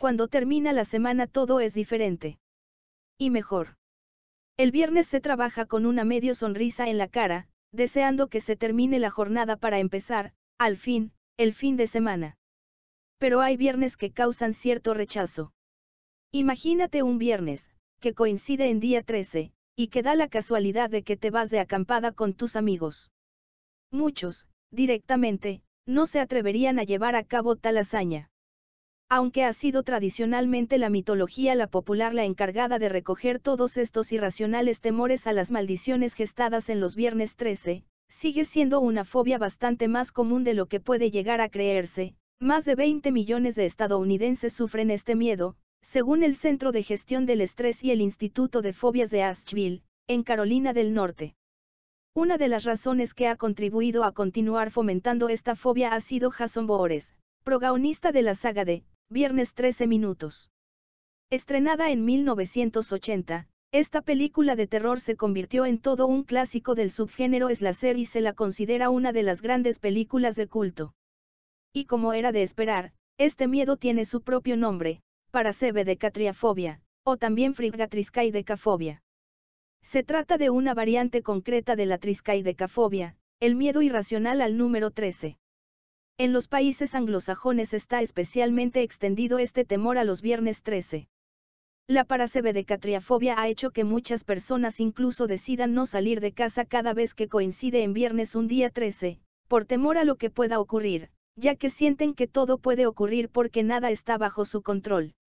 Cuando termina la semana todo es diferente. Y mejor. El viernes se trabaja con una medio sonrisa en la cara, deseando que se termine la jornada para empezar, al fin, el fin de semana. Pero hay viernes que causan cierto rechazo. Imagínate un viernes, que coincide en día 13, y que da la casualidad de que te vas de acampada con tus amigos. Muchos, directamente, no se atreverían a llevar a cabo tal hazaña aunque ha sido tradicionalmente la mitología la popular la encargada de recoger todos estos irracionales temores a las maldiciones gestadas en los viernes 13, sigue siendo una fobia bastante más común de lo que puede llegar a creerse. Más de 20 millones de estadounidenses sufren este miedo, según el Centro de Gestión del Estrés y el Instituto de Fobias de Asheville, en Carolina del Norte. Una de las razones que ha contribuido a continuar fomentando esta fobia ha sido Jason Boores, protagonista de la saga de Viernes 13 minutos. Estrenada en 1980, esta película de terror se convirtió en todo un clásico del subgénero slasher y se la considera una de las grandes películas de culto. Y como era de esperar, este miedo tiene su propio nombre, parasebe de catriafobia, o también Decafobia. Se trata de una variante concreta de la triscaidecafobia, el miedo irracional al número 13. En los países anglosajones está especialmente extendido este temor a los viernes 13. La parasebedecatriafobia ha hecho que muchas personas incluso decidan no salir de casa cada vez que coincide en viernes un día 13, por temor a lo que pueda ocurrir, ya que sienten que todo puede ocurrir porque nada está bajo su control.